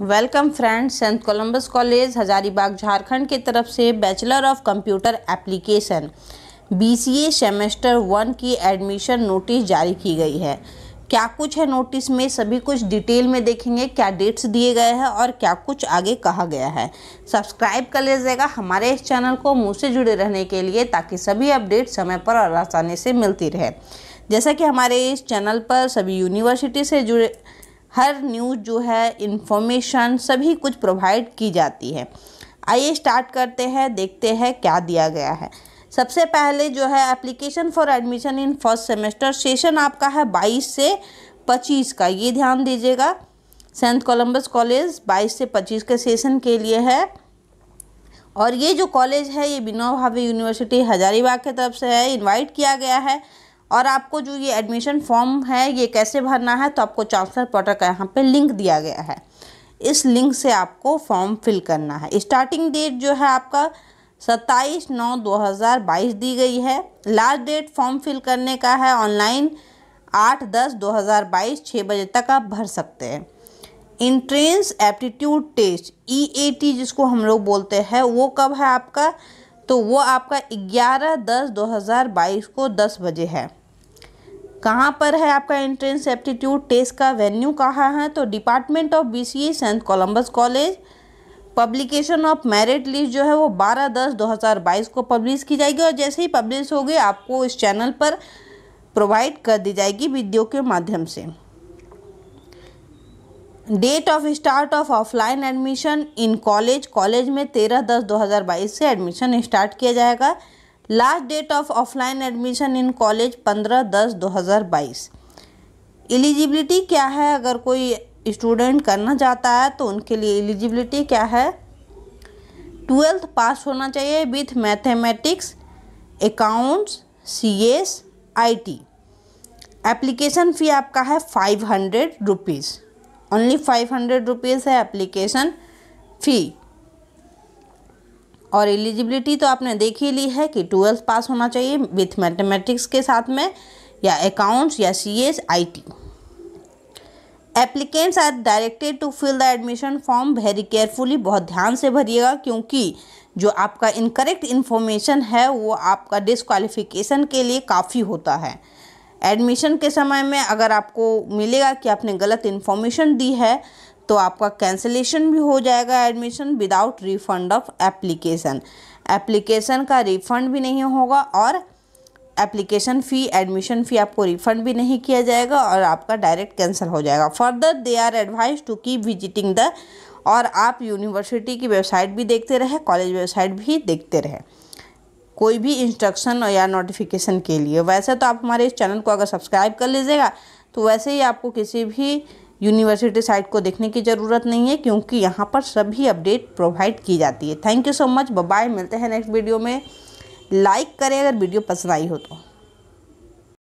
welcome friends Saint Columbus College Hazaribagh Jharkhand के तरफ से Bachelor of Computer Application BCA semester one की एडमिशन नोटिस जारी की गई है क्या कुछ है नोटिस में सभी कुछ डिटेल में देखेंगे क्या डेट्स दिए गए हैं और क्या कुछ आगे कहा गया है सब्सक्राइब कर लीजिएगा हमारे इस चैनल को मुँह से जुड़े रहने के लिए ताकि सभी अपडेट समय पर और आसानी से मिलती रहे जैसा कि हमारे इस चैनल पर सभी यूनिवर्सिटी से जुड़े हर न्यूज़ जो है इन्फॉर्मेशन सभी कुछ प्रोवाइड की जाती है आइए स्टार्ट करते हैं देखते हैं क्या दिया गया है सबसे पहले जो है application for admission in first semester session आपका है बाईस से पच्चीस का ये ध्यान दीजिएगा सेंट कोलम्बस कॉलेज बाईस से पच्चीस के सेशन के लिए है और ये जो कॉलेज है ये बिना भावे यूनिवर्सिटी हजारीबाग की तरफ से है इनवाइट किया गया है और आपको जो ये एडमिशन फॉर्म है ये कैसे भरना है तो आपको चांसलर पोर्टल का यहाँ पे लिंक दिया गया है इस लिंक से आपको फॉर्म फिल करना है स्टार्टिंग डेट जो है आपका सत्ताईस नौ दो हज़ार बाईस दी गई है लास्ट डेट फॉर्म फिल करने का है ऑनलाइन आठ दस दो हज़ार बाईस छः बजे तक आप भर सकते हैं entrance aptitude test E A T जिसको हम लोग बोलते हैं वो कब है आपका तो वो आपका ग्यारह दस दो हज़ार बाईस को दस बजे है कहाँ पर है आपका एंट्रेंस एप्टीट्यूड टेस्ट का वेन्यू कहाँ है तो department of B C Saint Columbus College publication of merit list जो है वो 12 दस 2022 को पब्लिश की जाएगी और जैसे ही पब्लिश होगी आपको इस चैनल पर प्रोवाइड कर दी जाएगी वीडियो के माध्यम से date of start of offline admission in college college में तेरह दस दो हज़ार बाईस से एडमिशन स्टार्ट किया जाएगा last date of offline admission in college पंद्रह दस दो हज़ार बाईस एलिजिबिलिटी क्या है अगर कोई स्टूडेंट करना चाहता है तो उनके लिए एलिजिबिलिटी क्या है ट्वेल्थ पास होना चाहिए with mathematics accounts C S I T application fee आपका है five hundred rupees only five hundred rupees है एप्लीकेशन फ़ी और एलिजिबिलिटी तो आपने देख ही ली है कि ट्वेल्थ पास होना चाहिए विथ मैथमेटिक्स के साथ में या अकाउंट्स या C S I T applicants are directed to fill the admission form very carefully बहुत ध्यान से भरिएगा क्योंकि जो आपका इनकरेक्ट इन्फॉर्मेशन है वो आपका डिसक्वालिफिकेशन के लिए काफ़ी होता है एडमिशन के समय में अगर आपको मिलेगा कि आपने गलत इन्फॉर्मेशन दी है तो आपका कैंसिलेशन भी हो जाएगा admission without refund of application application का रिफंड भी नहीं होगा और एप्लीकेशन फ़ी एडमिशन फ़ी आपको रिफंड भी नहीं किया जाएगा और आपका डायरेक्ट कैंसिल हो जाएगा further they are advised to keep visiting the और आप यूनिवर्सिटी की वेबसाइट भी देखते रहे कॉलेज वेबसाइट भी देखते रहे कोई भी इंस्ट्रक्शन या नोटिफिकेशन के लिए वैसे तो आप हमारे इस चैनल को अगर सब्सक्राइब कर लीजिएगा तो वैसे ही आपको किसी भी यूनिवर्सिटी साइट को देखने की ज़रूरत नहीं है क्योंकि यहाँ पर सभी अपडेट प्रोवाइड की जाती है thank you so much bye मिलते हैं नेक्स्ट वीडियो में लाइक करें अगर वीडियो पसंद आई हो तो